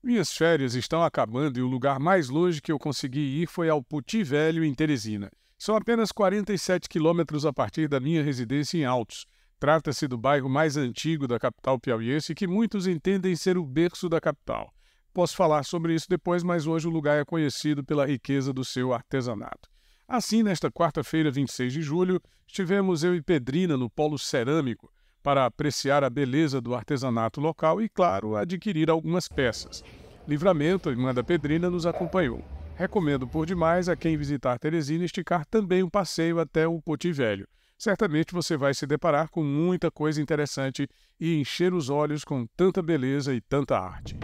Minhas férias estão acabando e o lugar mais longe que eu consegui ir foi ao Puti Velho, em Teresina. São apenas 47 quilômetros a partir da minha residência em Altos. Trata-se do bairro mais antigo da capital piauiense que muitos entendem ser o berço da capital. Posso falar sobre isso depois, mas hoje o lugar é conhecido pela riqueza do seu artesanato. Assim, nesta quarta-feira, 26 de julho, estivemos eu e Pedrina no Polo Cerâmico, para apreciar a beleza do artesanato local e, claro, adquirir algumas peças. Livramento, irmã da Pedrina, nos acompanhou. Recomendo por demais a quem visitar Teresina esticar também um passeio até o Poti Velho. Certamente você vai se deparar com muita coisa interessante e encher os olhos com tanta beleza e tanta arte.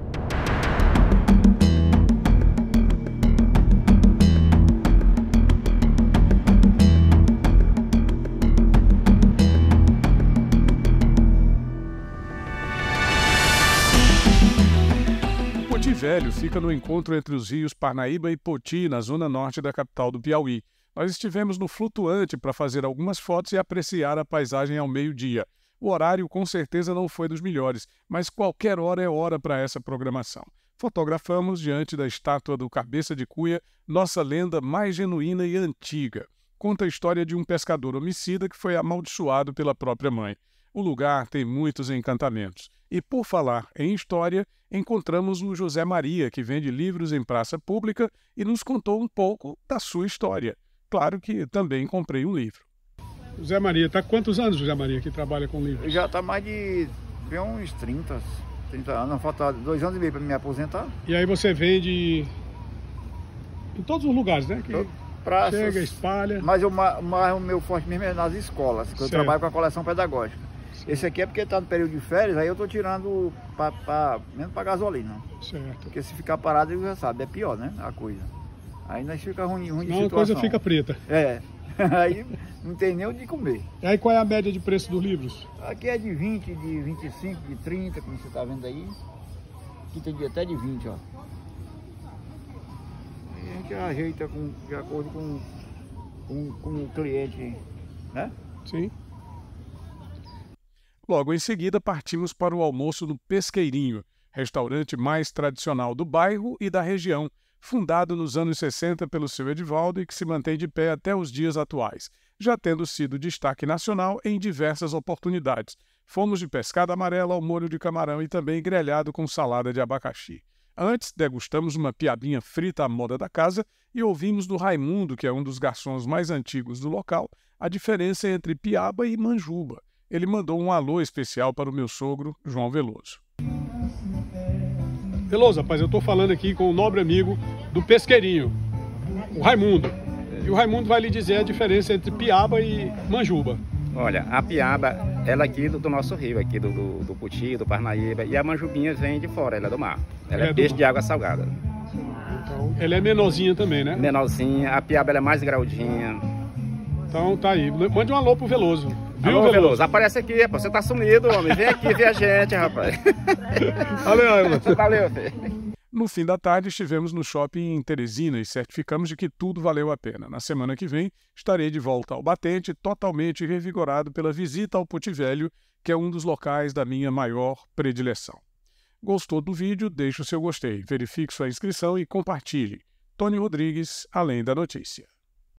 Velho fica no encontro entre os rios Parnaíba e Poti, na zona norte da capital do Piauí. Nós estivemos no flutuante para fazer algumas fotos e apreciar a paisagem ao meio-dia. O horário com certeza não foi dos melhores, mas qualquer hora é hora para essa programação. Fotografamos diante da estátua do Cabeça de Cuia, nossa lenda mais genuína e antiga. Conta a história de um pescador homicida que foi amaldiçoado pela própria mãe. O lugar tem muitos encantamentos. E por falar em história, encontramos o José Maria, que vende livros em praça pública e nos contou um pouco da sua história. Claro que também comprei um livro. José Maria, está quantos anos José Maria que trabalha com livros? Já está mais de bem uns 30, 30 anos, falta dois anos e meio para me aposentar. E aí você vende em todos os lugares, né? Que praças, chega, espalha. Mas o, o meu forte mesmo é nas escolas, que eu trabalho com a coleção pedagógica. Esse aqui é porque está no período de férias, aí eu estou tirando pra, pra, mesmo para gasolina. Certo. Porque se ficar parado, ele já sabe, é pior, né? A coisa. Aí nós fica ruim, ruim de Uma coisa fica preta. É. aí não tem nem onde comer. E aí qual é a média de preço dos livros? Aqui é de 20, de 25, de 30, como você está vendo aí. Aqui tem até de 20, ó. E a gente ajeita com, de acordo com, com, com o cliente, né? Sim. Logo em seguida, partimos para o almoço no Pesqueirinho, restaurante mais tradicional do bairro e da região, fundado nos anos 60 pelo seu Edivaldo e que se mantém de pé até os dias atuais, já tendo sido destaque nacional em diversas oportunidades. Fomos de pescada amarela ao molho de camarão e também grelhado com salada de abacaxi. Antes, degustamos uma piabinha frita à moda da casa e ouvimos do Raimundo, que é um dos garçons mais antigos do local, a diferença entre piaba e manjuba ele mandou um alô especial para o meu sogro, João Veloso. Veloso, rapaz, eu estou falando aqui com o nobre amigo do Pesqueirinho, o Raimundo. E o Raimundo vai lhe dizer a diferença entre piaba e manjuba. Olha, a piaba, ela é aqui do, do nosso rio, aqui do, do, do Puti, do Parnaíba, e a manjubinha vem de fora, ela é do mar. Ela é, é peixe de água salgada. Então, ela é menorzinha também, né? Menorzinha, a piaba é mais graudinha. Então tá aí, mande um alô pro Veloso. Viu, Alô, Veloso? Aparece aqui, pô. Você tá sumido, homem. Vem aqui ver a gente, rapaz. Valeu, Valeu, filho. Tá no fim da tarde, estivemos no shopping em Teresina e certificamos de que tudo valeu a pena. Na semana que vem, estarei de volta ao Batente, totalmente revigorado pela visita ao Ponte Velho, que é um dos locais da minha maior predileção. Gostou do vídeo? Deixe o seu gostei, verifique sua inscrição e compartilhe. Tony Rodrigues, Além da Notícia.